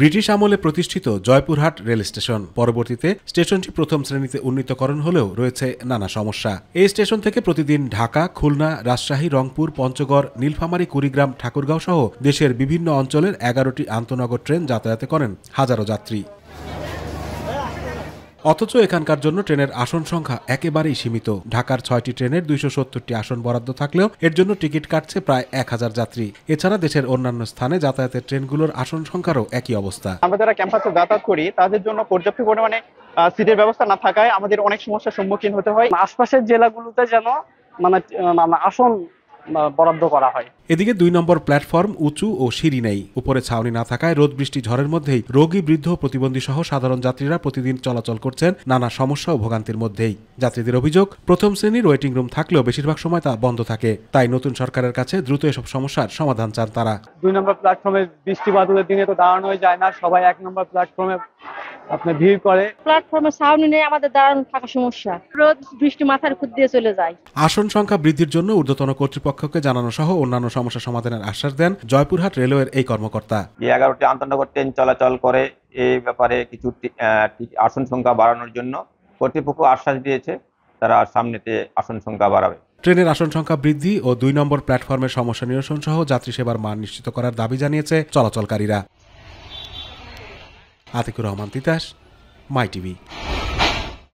British আমলে প্রতিষ্ঠিত Joypurhat rail station পরবর্তীতে স্টেশনটি প্রথম শ্রেণীতে উন্নীতকরণ হলেও রয়েছে নানা সমস্যা এই স্টেশন থেকে প্রতিদিন ঢাকা খুলনা রাজশাহী রংপুর পঞ্চগড় নীলফামারী কুড়িগ্রাম ঠাকুরগাঁও সহ দেশের বিভিন্ন অঞ্চলের এগারোটি আন্তনগর ট্রেন যাতায়াত করেন হাজারো যাত্রী অথচ এখানকার জন্য ট্রেনের আসন সংখ্যা একেবারেই সীমিত ঢাকার ছয়টি ট্রেনের দুইশো সত্তরটি আসন বরাদ্দ থাকলেও এর জন্য টিকিট কাটছে প্রায় এক হাজার যাত্রী এছাড়া দেশের অন্যান্য স্থানে যাতায়াতের ট্রেনগুলোর আসন সংখ্যারও একই অবস্থা আমরা যারা ক্যাম্পাসে যাতায়াত করি তাদের জন্য পর্যাপ্ত পরিমাণে সিটের ব্যবস্থা না থাকায় আমাদের অনেক সমস্যার সম্মুখীন হতে হয় আশপাশের জেলাগুলোতে যেন মানে, মানে আসন বরাদ্দ করা হয় এদিকে দুই নম্বর প্ল্যাটফর্ম উঁচু ও সিঁড়ি নেই উপরে ছাউনি না থাকায় রোদ বৃষ্টি ঝড়ের মধ্যেই রোগী বৃদ্ধ প্রতিবন্ধী সহ সাধারণ যাত্রীরা প্রতিদিন চলাচল করছেন নানা সমস্যা ও ভোগান্তির মধ্যেই যাত্রীদের অভিযোগ প্রথম শ্রেণীর ওয়েটিং রুম থাকলেও বেশিরভাগ সময় তা বন্ধ থাকে তাই নতুন সরকারের কাছে দ্রুত এসব সমস্যার সমাধান চান তারা দুই নম্বর প্ল্যাটফর্মে বৃষ্টি বাদলের দিনে তো দাঁড়ানো যায় না সবাই এক নম্বর প্ল্যাটফর্মে আপনার ভিড় করে প্ল্যাটফর্মে ছাউনি নেই আমাদের দাঁড়ানো থাকা সমস্যা রোদ বৃষ্টি মাথার খুদ দিয়ে চলে যায় আসন সংখ্যা বৃদ্ধির জন্য ঊর্ধ্বতন কর্তৃপক্ষকে জানানো সহ অন্যান্য সমস্যা সমাধানের আশ্বাস দেন জয়পুরহাট রেলওয়ের এই কর্মকর্তা এগারোটি আন্তনগর ট্রেন চলাচল করে এই ব্যাপারে কিছু আসন সংখ্যা বাড়ানোর জন্য কর্তৃপক্ষ আশ্বাস দিয়েছে তারা সামনেতে আসন সংখ্যা বাড়াবে ট্রেনের আসন সংখ্যা বৃদ্ধি ও দুই নম্বর প্ল্যাটফর্মের সমস্যা নিরসন সহ যাত্রী সেবার মান নিশ্চিত করার দাবি জানিয়েছে চলাচলকারীরা আতিকুর রহমান তিতাস মাই টিভি